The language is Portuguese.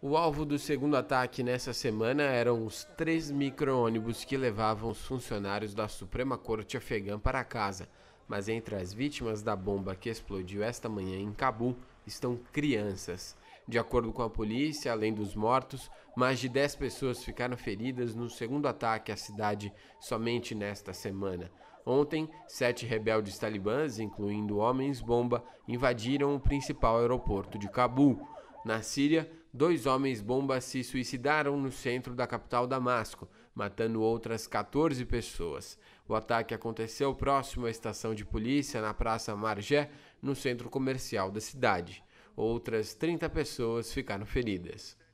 O alvo do segundo ataque nessa semana eram os três micro-ônibus que levavam os funcionários da Suprema Corte afegã para casa. Mas entre as vítimas da bomba que explodiu esta manhã em Cabul estão crianças. De acordo com a polícia, além dos mortos, mais de 10 pessoas ficaram feridas no segundo ataque à cidade somente nesta semana. Ontem, sete rebeldes talibãs, incluindo homens-bomba, invadiram o principal aeroporto de Cabul. Na Síria, dois homens bombas se suicidaram no centro da capital Damasco, matando outras 14 pessoas. O ataque aconteceu próximo à estação de polícia na Praça Margé, no centro comercial da cidade. Outras 30 pessoas ficaram feridas.